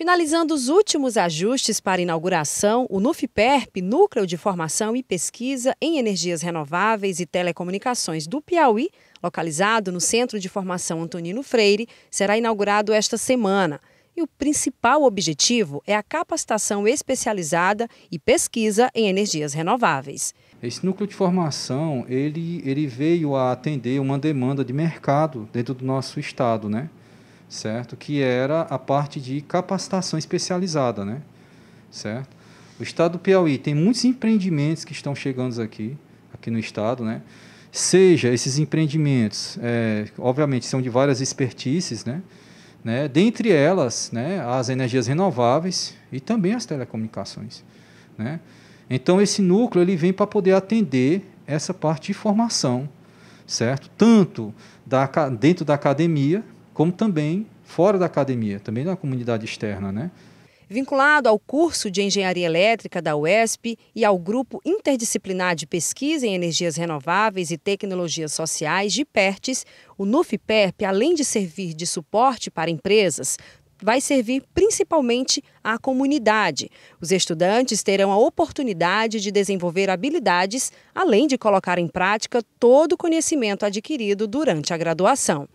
Finalizando os últimos ajustes para inauguração, o NUFPERP, Núcleo de Formação e Pesquisa em Energias Renováveis e Telecomunicações do Piauí, localizado no Centro de Formação Antonino Freire, será inaugurado esta semana. E o principal objetivo é a capacitação especializada e pesquisa em energias renováveis. Esse núcleo de formação ele, ele veio a atender uma demanda de mercado dentro do nosso estado, né? certo? Que era a parte de capacitação especializada, né? Certo? O estado do Piauí tem muitos empreendimentos que estão chegando aqui, aqui no estado, né? Seja esses empreendimentos, é, obviamente, são de várias expertices, né? né? Dentre elas, né, as energias renováveis e também as telecomunicações, né? Então esse núcleo ele vem para poder atender essa parte de formação, certo? Tanto da, dentro da academia, como também fora da academia, também na comunidade externa, né? Vinculado ao curso de Engenharia Elétrica da UESP e ao Grupo Interdisciplinar de Pesquisa em Energias Renováveis e Tecnologias Sociais de PERTES, o NUFPERP, além de servir de suporte para empresas, vai servir principalmente à comunidade. Os estudantes terão a oportunidade de desenvolver habilidades, além de colocar em prática todo o conhecimento adquirido durante a graduação.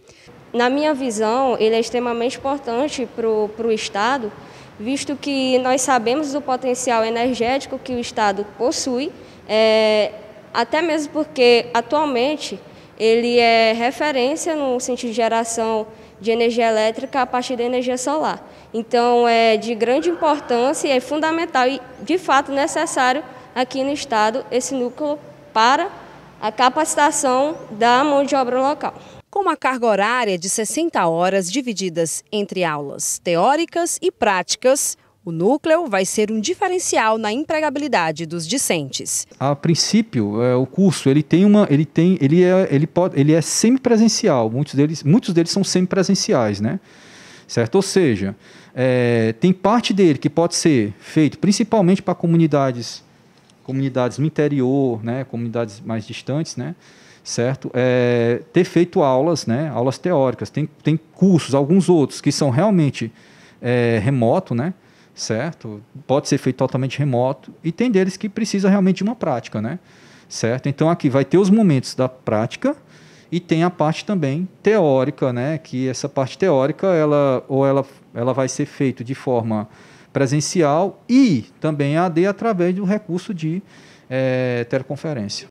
Na minha visão, ele é extremamente importante para o Estado, visto que nós sabemos do potencial energético que o Estado possui, é, até mesmo porque atualmente ele é referência no sentido de geração de energia elétrica a partir da energia solar. Então, é de grande importância e é fundamental e, de fato, necessário aqui no Estado esse núcleo para a capacitação da mão de obra local com uma carga horária de 60 horas divididas entre aulas teóricas e práticas, o núcleo vai ser um diferencial na empregabilidade dos discentes. A princípio, é, o curso ele tem uma, ele tem, ele é, ele pode, ele é semipresencial. Muitos deles, muitos deles são semipresenciais, né? Certo? Ou seja, é, tem parte dele que pode ser feito principalmente para comunidades comunidades no interior, né, comunidades mais distantes, né, certo? É, ter feito aulas, né, aulas teóricas. Tem, tem cursos, alguns outros que são realmente é, remoto, né, certo? Pode ser feito totalmente remoto e tem deles que precisa realmente de uma prática, né, certo? Então aqui vai ter os momentos da prática e tem a parte também teórica, né, que essa parte teórica ela ou ela ela vai ser feito de forma presencial e também a AD através do recurso de é, teleconferência.